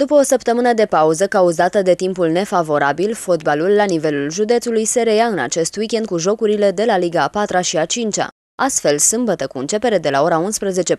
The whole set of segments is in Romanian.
După o săptămână de pauză cauzată de timpul nefavorabil, fotbalul la nivelul județului se reia în acest weekend cu jocurile de la Liga a 4 și a 5 -a. Astfel, sâmbătă, cu începere de la ora 11.45,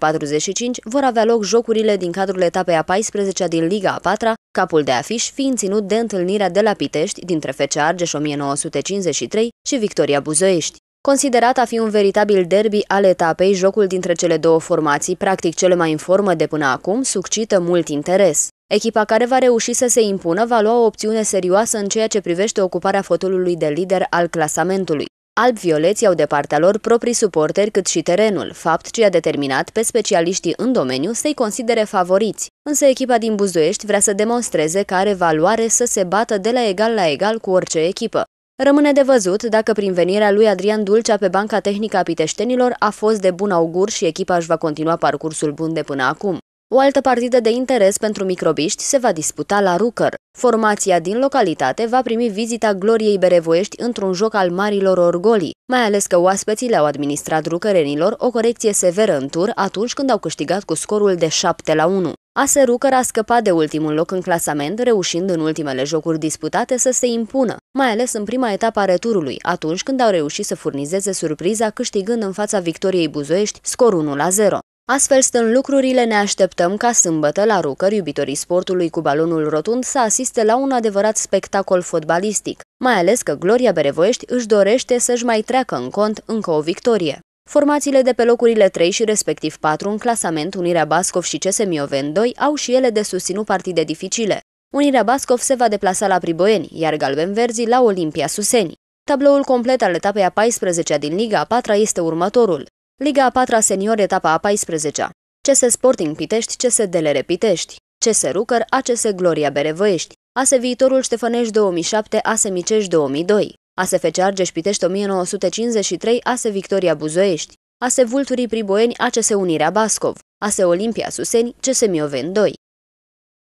vor avea loc jocurile din cadrul etapei a 14-a din Liga a 4 capul de afiș fiind ținut de întâlnirea de la Pitești dintre FC Argeș 1953 și Victoria Buzoiești. Considerat a fi un veritabil derby al etapei, jocul dintre cele două formații, practic cele mai în formă de până acum, suscită mult interes. Echipa care va reuși să se impună va lua o opțiune serioasă în ceea ce privește ocuparea fotolului de lider al clasamentului. Albi-violeți au de partea lor proprii suporteri cât și terenul, fapt ce a determinat pe specialiștii în domeniu să-i considere favoriți. Însă echipa din Buzuiești vrea să demonstreze că are valoare să se bată de la egal la egal cu orice echipă. Rămâne de văzut dacă prin venirea lui Adrian Dulcea pe banca tehnică a piteștenilor a fost de bun augur și echipa își va continua parcursul bun de până acum. O altă partidă de interes pentru microbiști se va disputa la Rucăr. Formația din localitate va primi vizita Gloriei Berevoiești într-un joc al marilor orgolii, mai ales că oaspeții le-au administrat rucărenilor o corecție severă în tur atunci când au câștigat cu scorul de 7 la 1. ASE Rucăr a scăpat de ultimul loc în clasament, reușind în ultimele jocuri disputate să se impună, mai ales în prima etapă a returului, atunci când au reușit să furnizeze surpriza câștigând în fața victoriei Buzoiești scor 1 la 0. Astfel stând lucrurile, ne așteptăm ca sâmbătă la Rucăr, iubitorii sportului cu balonul rotund, să asiste la un adevărat spectacol fotbalistic, mai ales că Gloria Berevoiești își dorește să-și mai treacă în cont încă o victorie. Formațiile de pe locurile 3 și respectiv 4 în clasament Unirea Bascov și CS Mioven 2 au și ele de susținut partide dificile. Unirea Bascov se va deplasa la Priboieni, iar Galben-Verzii la Olimpia Suseni. Tabloul complet al etapei a 14-a din Liga a 4-a este următorul. Liga a 4 senior, etapa a 14-a. CS Sporting Pitești, CS Delere Pitești, CS Rucăr, ACS Gloria Berevoiești, ase Viitorul Ștefănești 2007, ase Micești 2002, ase FC Argeș Pitești 1953, ase Victoria Buzoiești, ase Vulturii Priboeni, ACS Unirea Bascov, ase Olimpia Suseni, CS Mioveni 2.